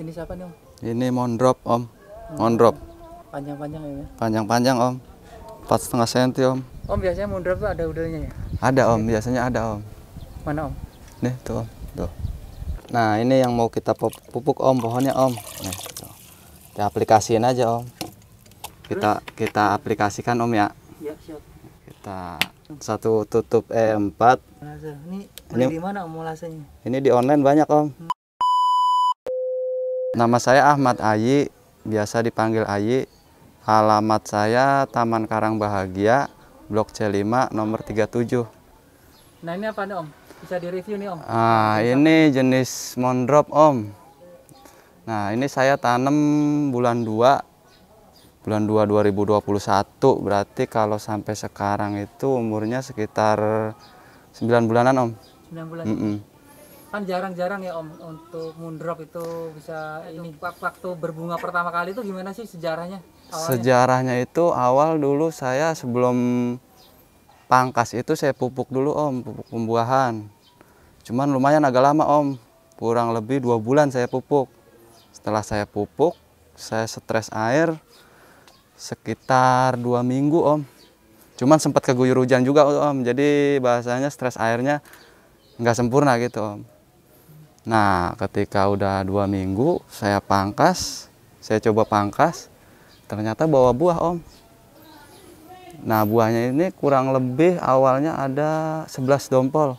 Ini siapa nih Om? Ini mondrop Om. Mondrop. Panjang-panjang ya, ya? Panjang-panjang Om. Empat setengah senti Om. Om biasanya mondrop tuh ada udelnya ya? Ada Om, biasanya ada Om. Mana Om? Nih tuh Om, tuh. Nah ini yang mau kita pupuk Om, pohonnya Om. Nih, tuh. Kita aplikasiin aja Om. Kita Terus? kita aplikasikan Om ya. Ya siap. Kita satu tutup E4. Eh, ini, ini di mana Om mulasanya? Ini di online banyak Om. Hmm. Nama saya Ahmad Ayi, biasa dipanggil Ayi. Alamat saya Taman Karang Bahagia, Blok C5, nomor 37. Nah ini apa nih Om? Bisa direview nih Om? Ah, ini jenis mondrop Om. Nah ini saya tanam bulan 2, bulan 2 2021. Berarti kalau sampai sekarang itu umurnya sekitar 9 bulanan Om. 9 bulan? Mm -mm kan jarang-jarang ya om untuk moondrop itu bisa ini waktu berbunga pertama kali itu gimana sih sejarahnya awalnya? sejarahnya itu awal dulu saya sebelum pangkas itu saya pupuk dulu om pupuk pembuahan cuman lumayan agak lama om kurang lebih dua bulan saya pupuk setelah saya pupuk saya stres air sekitar dua minggu om cuman sempat keguyur hujan juga om jadi bahasanya stres airnya nggak sempurna gitu om Nah, ketika udah dua minggu, saya pangkas, saya coba pangkas, ternyata bawa buah om. Nah, buahnya ini kurang lebih awalnya ada 11 dompol.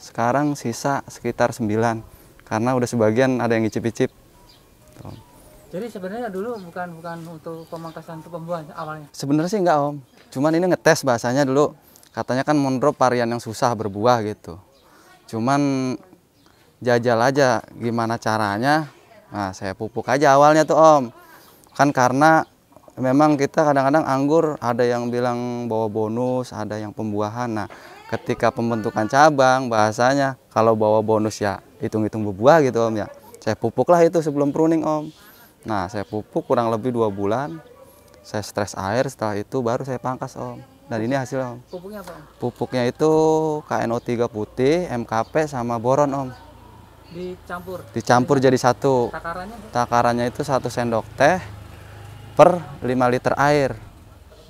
Sekarang sisa sekitar 9, karena udah sebagian ada yang icip-icip. Jadi sebenarnya dulu bukan bukan untuk pemangkasan untuk pembuahan awalnya? Sebenarnya sih enggak om, cuman ini ngetes bahasanya dulu. Katanya kan mondrop varian yang susah berbuah gitu. Cuman jajal aja gimana caranya. Nah, saya pupuk aja awalnya tuh Om. Kan karena memang kita kadang-kadang anggur ada yang bilang bawa bonus, ada yang pembuahan. Nah, ketika pembentukan cabang bahasanya kalau bawa bonus ya hitung-hitung berbuah gitu Om ya. Saya pupuk lah itu sebelum pruning Om. Nah, saya pupuk kurang lebih dua bulan. Saya stres air setelah itu baru saya pangkas Om. Dan ini hasil Om. Pupuknya apa? Pupuknya itu KNO3 putih, MKP sama boron Om dicampur dicampur jadi satu takarannya takarannya itu satu sendok teh per lima liter air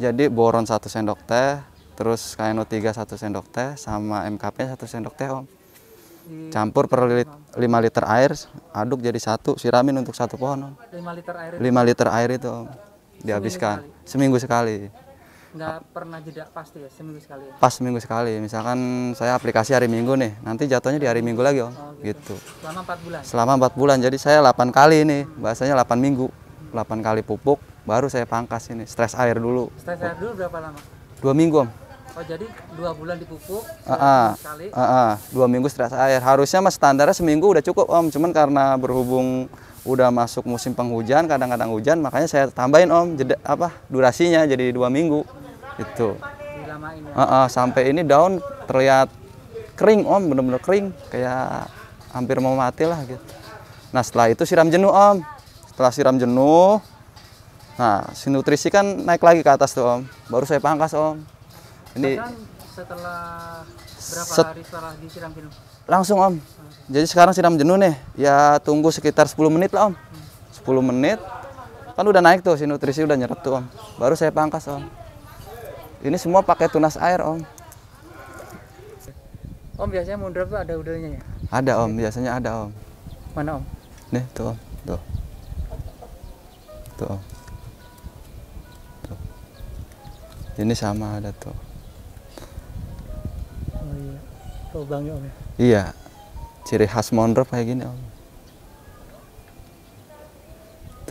jadi boron satu sendok teh terus kno tiga satu sendok teh sama MKP satu sendok teh om campur per lima 5 liter air aduk jadi satu siramin untuk satu pohon om 5 liter air 5 liter air itu om dihabiskan seminggu sekali nggak pernah jeda pasti ya seminggu sekali ya? pas seminggu sekali misalkan saya aplikasi hari minggu nih nanti jatuhnya di hari minggu lagi om oh, gitu. gitu selama empat bulan selama empat bulan jadi saya delapan kali ini bahasanya delapan minggu 8 kali pupuk baru saya pangkas ini stres air dulu stres air dulu berapa lama dua minggu om Oh jadi dua bulan dipupuk uh -uh. sekali. Uh Dua minggu stres air. Harusnya mas standarnya seminggu udah cukup om. Cuman karena berhubung udah masuk musim penghujan, kadang-kadang hujan, makanya saya tambahin om jeda apa durasinya jadi dua minggu itu uh, uh, sampai ini daun terlihat kering om bener-bener kering kayak hampir mau mati lah gitu nah setelah itu siram jenuh om setelah siram jenuh nah si nutrisi kan naik lagi ke atas tuh om baru saya pangkas om ini setelah berapa hari setelah disiram jenuh langsung om jadi sekarang siram jenuh nih ya tunggu sekitar 10 menit lah om 10 menit kan udah naik tuh si nutrisi udah nyeret tuh om baru saya pangkas om ini semua pakai tunas air, Om. Om biasanya mundur tuh ada udelnya ya? Ada, Om. Biasanya ada, Om. Mana, Om? Nih, tuh, Om. Tuh. Tuh, Tuh. Ini sama ada tuh. Oh iya. Lubangnya, Om ya. Iya. Ciri khas mondrop kayak gini, Om.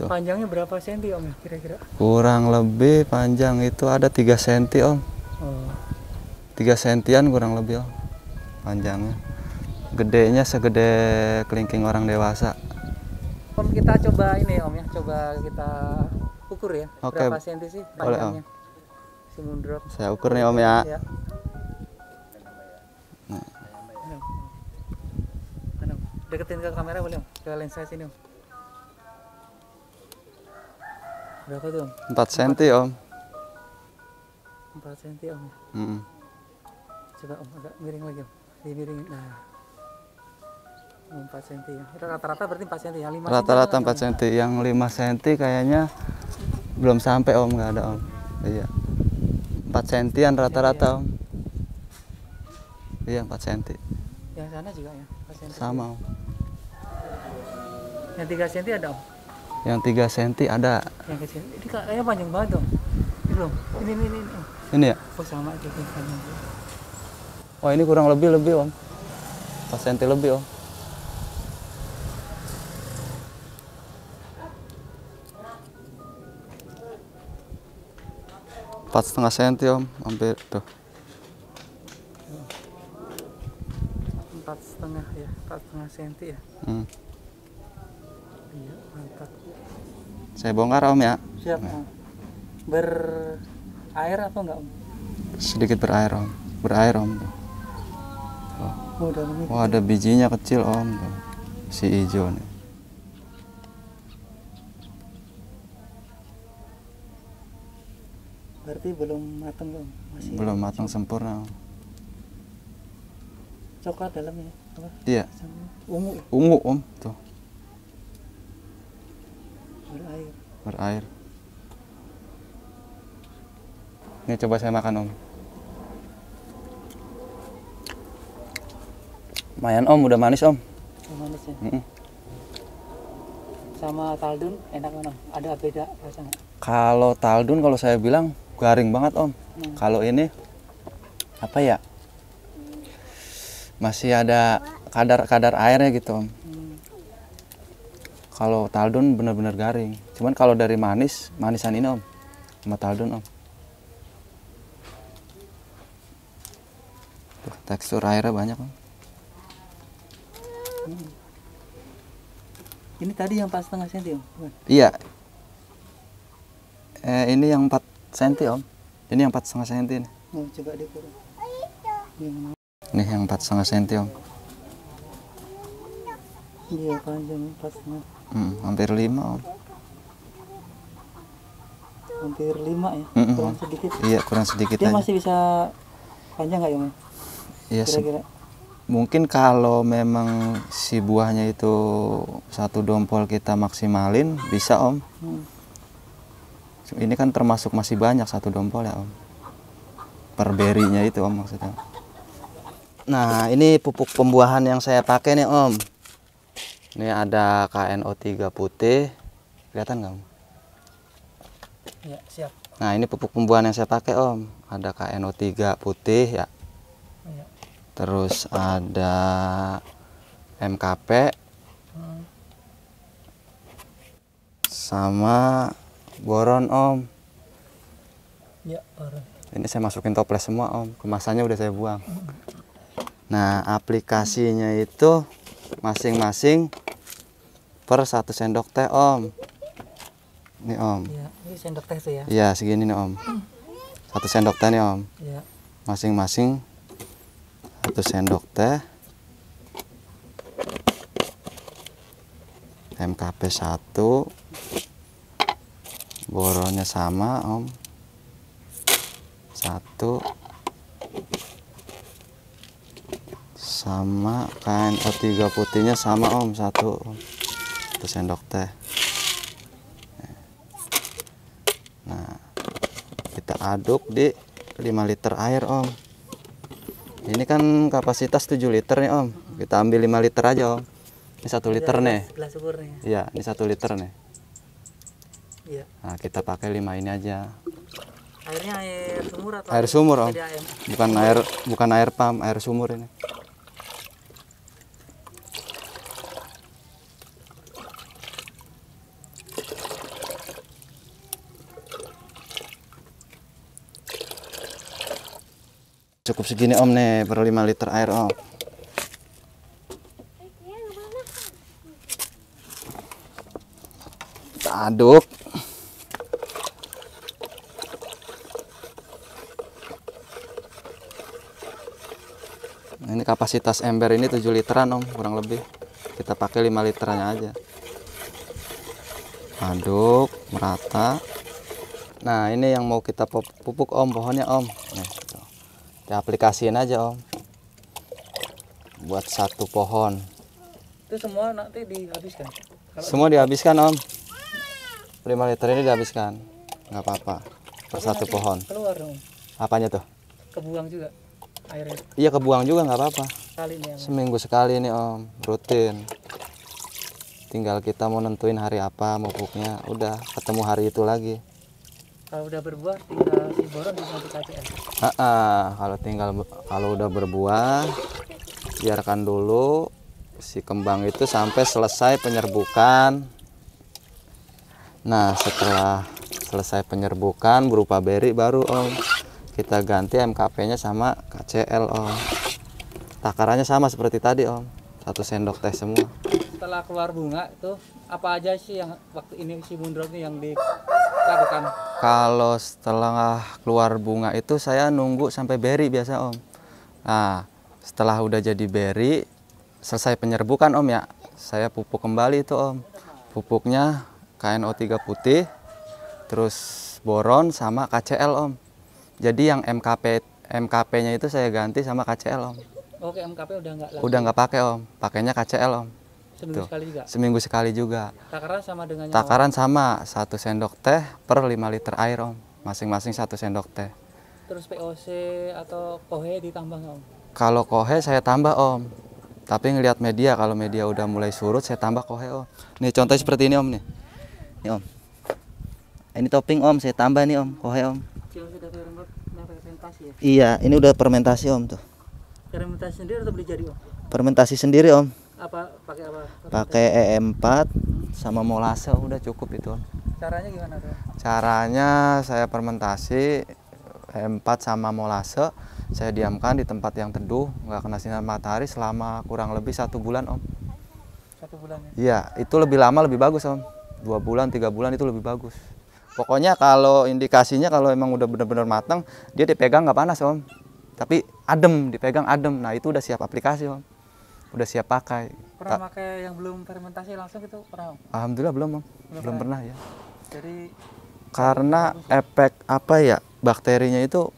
Gitu. Panjangnya berapa senti om kira-kira? Kurang lebih panjang itu ada tiga senti om. Oh. sentian kurang lebih om. Panjangnya. Gedenya segede kelingking orang dewasa. Om kita coba ini om ya, coba kita ukur ya. Oke. Berapa senti sih panjangnya? Boleh, om. Si Saya ukur nih om ya. ya. Deketin ke kamera boleh om? Ke lensa sini om. Berapa tuh om? 4 cm om 4 cm om mm -mm. Coba om agak miring lagi om Dimiringin Nah 4 cm ya Rata-rata berarti 4 cm ya? yang 5 Rata-rata 4 cm Yang 5 cm kayaknya belum sampai om nggak ada om Iya 4 cm rata-rata iya, iya. om Iya 4 cm Yang sana juga ya 4 cm Sama om Yang 3 cm ada om? Yang 3 cm ada. Yang kecil. Ini kayaknya panjang banget dong. Ini belum. Ini ini ini. Ini ya? Oh sama aja panjang. Oh ini kurang lebih lebih om. 4 cm lebih om. empat setengah senti om hampir tuh empat setengah ya empat setengah senti ya hmm. Saya bongkar Om ya. Siap. Nah. Berair apa enggak Om? Sedikit berair Om. Berair Om. Oh. Oh, Wah, ada bijinya kecil Om. Si hijau nih. Berarti belum matang Om. Masih belum matang sempurna. Om. Coklat dalamnya apa? Iya. Ungu. Ya? Ungu Om, tuh berair berair ini coba saya makan om lumayan om udah manis om manis ya mm -mm. sama taldun enak mana ada beda rasanya kalau taldun kalau saya bilang garing banget om hmm. kalau ini apa ya masih ada kadar-kadar airnya gitu om kalau taldon benar-benar garing cuman kalau dari manis manisan ini om sama taldon om tekstur airnya banyak om hmm. ini tadi yang pas setengah senti om iya eh, ini yang empat senti om ini yang empat setengah senti nih. Oh, coba dikurang. Nih yang empat setengah senti om. Iya, panjang jam hmm, hampir lima om. Hampir lima ya? Mm -mm. Kurang sedikit. Iya, kurang sedikit Dia aja. masih bisa panjang nggak ya, Om? Iya, kira-kira. Mungkin kalau memang si buahnya itu satu dompol kita maksimalin, bisa Om. Hmm. Ini kan termasuk masih banyak satu dompol ya Om. Perberinya itu Om maksudnya. Nah, ini pupuk pembuahan yang saya pakai nih, Om. Ini ada KNO3 putih. Kelihatan nggak, Om? Ya, siap. Nah, ini pupuk pembuahan yang saya pakai, Om. Ada KNO3 putih, ya. ya. Terus ada MKP. Hmm. Sama boron, Om. Ya, boron. Ini saya masukin toples semua, Om. Kemasannya udah saya buang. Hmm. Nah, aplikasinya itu masing-masing per satu sendok teh om ini om ya, ini sendok teh tuh ya iya segini nih om hmm. satu sendok teh nih om iya. masing-masing ya. satu sendok teh MKP satu boronnya sama om satu sama kain O3 putihnya sama om satu om satu sendok teh nah kita aduk di 5 liter air om ini kan kapasitas 7 liter nih om kita ambil 5 liter aja om ini satu liter iya, nih iya ini satu liter nih iya. nah kita pakai 5 ini aja airnya air sumur atau air sumur om bukan air bukan air pam air sumur ini cukup segini om nih per 5 liter air om kita aduk nah, ini kapasitas ember ini 7 literan om kurang lebih kita pakai 5 liternya aja aduk merata nah ini yang mau kita pupuk om pohonnya om aplikasiin aja om buat satu pohon itu semua nanti dihabiskan Kalau semua dihabiskan om 5 liter ini dihabiskan nggak apa-apa per satu pohon keluar dong apanya tuh kebuang juga airnya iya kebuang juga nggak apa-apa seminggu sekali nih om rutin tinggal kita mau nentuin hari apa pupuknya, udah ketemu hari itu lagi kalau udah berbuah tinggal si boron disuntik aja ya? Ah, kalau tinggal kalau udah berbuah biarkan dulu si kembang itu sampai selesai penyerbukan. Nah setelah selesai penyerbukan berupa beri baru om kita ganti MKP-nya sama KCL om. Takarannya sama seperti tadi om, satu sendok teh semua. Setelah keluar bunga itu apa aja sih yang waktu ini si Bundro ini yang dilakukan? Kalau setelah keluar bunga itu saya nunggu sampai beri biasa om. Nah, setelah udah jadi beri, selesai penyerbukan om ya, saya pupuk kembali itu om. Pupuknya KNO3 putih, terus boron sama KCL om. Jadi yang MKP MKP-nya itu saya ganti sama KCL om. Oke MKP udah nggak. Udah nggak pakai om, pakainya KCL om. Seminggu sekali juga. Seminggu sekali juga. Takaran sama dengan Takaran sama satu sendok teh per lima liter air om. Masing-masing satu sendok teh. Terus POC atau kohe ditambah om? Kalau kohe saya tambah om. Tapi ngelihat media kalau media udah mulai surut saya tambah kohe om. Nih contoh seperti ini om nih. Nih om. Ini topping om saya tambah nih om kohe om. Ya? Iya, ini udah fermentasi om tuh. Fermentasi sendiri atau beli jadi om? Fermentasi sendiri om apa pakai apa pakai E4 sama molase oh, udah cukup itu caranya gimana tuh caranya saya fermentasi E4 sama molase saya diamkan di tempat yang teduh nggak kena sinar matahari selama kurang lebih satu bulan om satu bulan ya iya itu lebih lama lebih bagus om dua bulan tiga bulan itu lebih bagus pokoknya kalau indikasinya kalau emang udah bener-bener matang dia dipegang nggak panas om tapi adem dipegang adem nah itu udah siap aplikasi om udah siap pakai pernah Ta pakai yang belum fermentasi langsung itu pernah alhamdulillah belum bang belum, belum pernah ya, ya. jadi karena efek apa ya bakterinya itu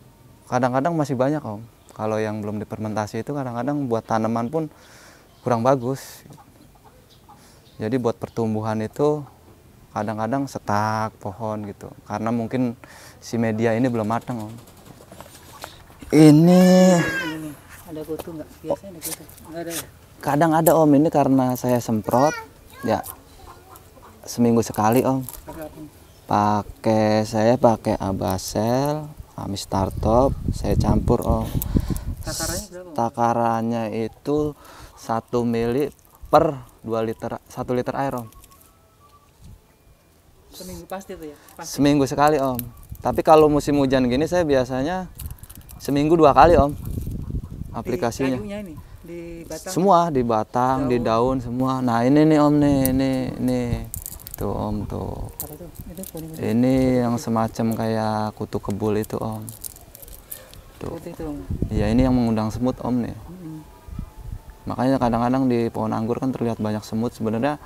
kadang-kadang masih banyak om kalau yang belum dipermentasi itu kadang-kadang buat tanaman pun kurang bagus jadi buat pertumbuhan itu kadang-kadang setak pohon gitu karena mungkin si media ini belum matang om ini, ada kutu nggak biasanya ada kutu nggak ada ya kadang ada om ini karena saya semprot ya seminggu sekali om pakai saya pakai abasel amis startup saya campur om takarannya, itu satu mili per dua liter satu liter air om seminggu pasti itu ya pasti. seminggu sekali om tapi kalau musim hujan gini saya biasanya seminggu dua kali om aplikasinya ini di batang? Semua ya? di batang, daun. di daun semua. Nah ini nih om nih, ini nih tuh om tuh. Ini yang semacam kayak kutu kebul itu om. Tuh. Iya ini yang mengundang semut om nih. Makanya kadang-kadang di pohon anggur kan terlihat banyak semut. Sebenarnya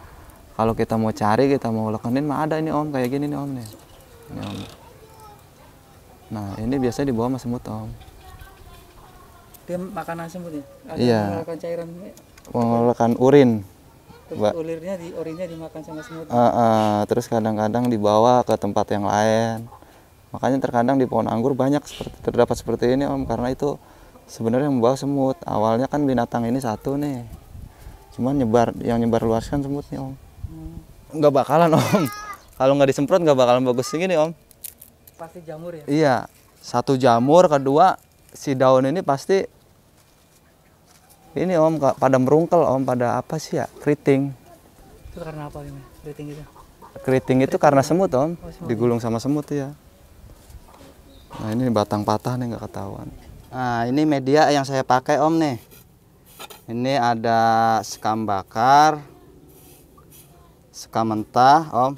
kalau kita mau cari, kita mau lekenin mah ada ini om kayak gini nih om nih. Ini om. Nah ini biasanya dibawa sama semut om dia makan asam gitu iya mengeluarkan cairan mengeluarkan urin Terus ulirnya di urinnya dimakan sama semut. Uh, uh, terus kadang-kadang dibawa ke tempat yang lain. Makanya terkadang di pohon anggur banyak seperti, terdapat seperti ini om karena itu sebenarnya membawa semut. Awalnya kan binatang ini satu nih. Cuman nyebar yang nyebar luaskan semut nih om. Hmm. Nggak bakalan om. Kalau nggak disemprot nggak bakalan bagus segini om. Pasti jamur ya. Iya. Satu jamur, kedua si daun ini pasti ini om pada merungkel om pada apa sih ya keriting. Itu karena apa ini? Keriting itu? Keriting itu karena semut om, oh, semut. digulung sama semut ya. Nah ini batang patah nih nggak ketahuan. Nah ini media yang saya pakai om nih. Ini ada sekam bakar, sekam mentah om.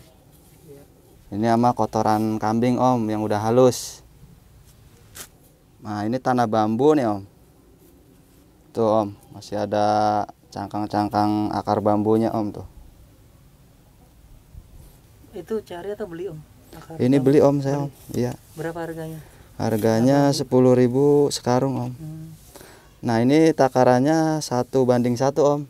Ini sama kotoran kambing om yang udah halus. Nah ini tanah bambu nih om itu Om, masih ada cangkang-cangkang akar bambunya Om tuh. Itu cari atau beli Om? Akar Ini bambu. beli Om saya Om. Iya. Berapa harganya? Harganya sepuluh ribu sekarung Om. Hmm. Nah ini takarannya satu banding satu Om.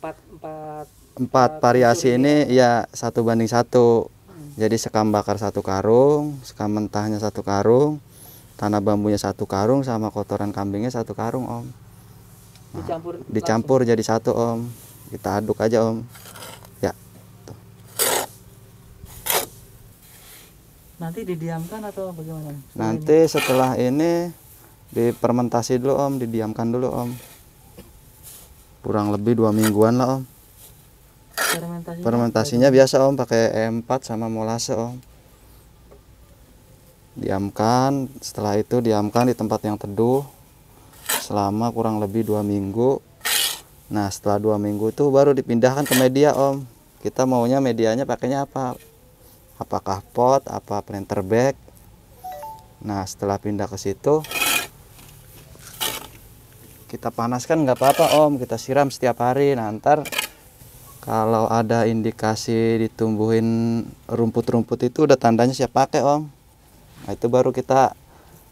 Empat empat empat variasi ini ya iya, satu banding satu. Hmm. Jadi sekam bakar satu karung, sekam mentahnya satu karung, tanah bambunya satu karung sama kotoran kambingnya satu karung om nah, dicampur dicampur jadi satu om kita aduk aja om ya Tuh. nanti didiamkan atau bagaimana nanti ini? setelah ini dipermentasi dulu om didiamkan dulu om kurang lebih dua mingguan lah om fermentasinya, biasa om pakai m 4 sama molase om diamkan setelah itu diamkan di tempat yang teduh selama kurang lebih dua minggu nah setelah dua minggu itu baru dipindahkan ke media om kita maunya medianya pakainya apa apakah pot apa planter bag nah setelah pindah ke situ kita panaskan nggak apa-apa om kita siram setiap hari nah kalau ada indikasi ditumbuhin rumput-rumput itu udah tandanya siap pakai om Nah, itu baru kita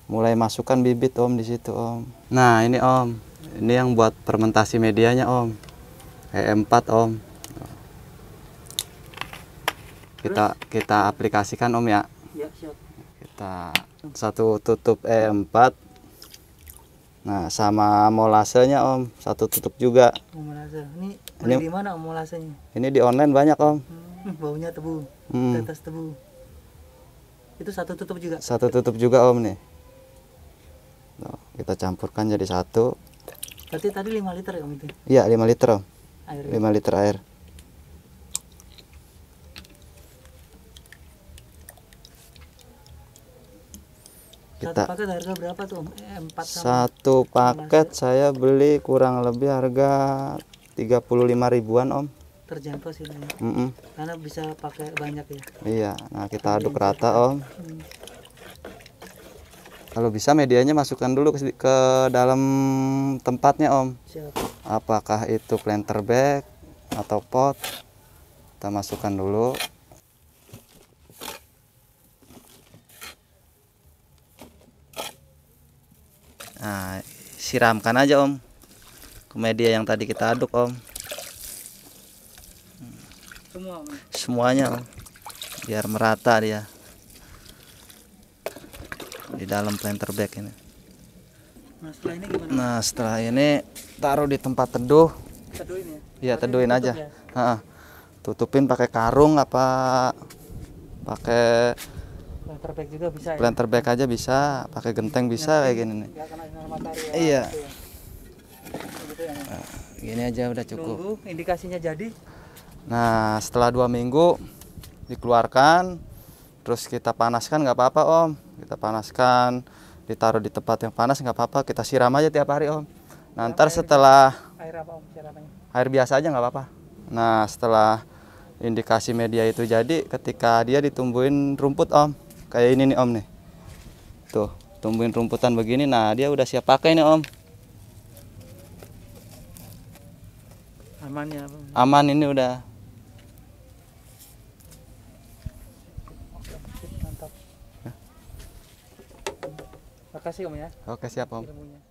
mulai masukkan bibit Om di situ Om. Nah, ini Om. Ini yang buat fermentasi medianya Om. E EM4 Om. Kita kita aplikasikan Om ya. ya kita satu tutup E4. Nah, sama molasenya Om, satu tutup juga. Oh, ini, ini di mana Om molasenya? Ini di online banyak Om. Hmm, baunya tebu. Hmm. Tetes tebu itu satu tutup juga satu tutup juga om nih Tuh, kita campurkan jadi satu berarti tadi 5 liter ya om itu iya 5 liter om air 5 liter air kita satu paket harga berapa tuh om? Eh, 4 sama satu paket 5. saya beli kurang lebih harga 35 ribuan om terjangkau sih ini. Mm -mm. Karena bisa pakai banyak ya. Iya. Nah kita aduk rata om. Mm. Kalau bisa medianya masukkan dulu ke, ke dalam tempatnya om. Siap. Apakah itu planter bag atau pot? Kita masukkan dulu. Nah siramkan aja om ke media yang tadi kita aduk om. Semua. Semuanya biar merata dia di dalam planter bag ini. Nah setelah ini gimana? Nah setelah ini taruh di tempat teduh. Teduhin ya? Iya teduhin aja. Ya? Ha Tutupin pakai karung apa pakai planter bag juga bisa. Ya? Planter aja bisa, pakai genteng bisa kayak gini nih. Ya, gitu ya, iya. Gitu ya, nah, gini aja udah cukup. Tunggu, indikasinya jadi. Nah setelah dua minggu dikeluarkan, terus kita panaskan nggak apa-apa om. Kita panaskan, ditaruh di tempat yang panas nggak apa-apa. Kita siram aja tiap hari om. Nah setelah air apa om Air biasa aja nggak apa-apa. Nah setelah indikasi media itu jadi ketika dia ditumbuhin rumput om kayak ini nih om nih tuh tumbuhin rumputan begini nah dia udah siap pakai nih om aman ya om. aman ini udah kasih Om ya. Oke, siap Om. Ilmunya.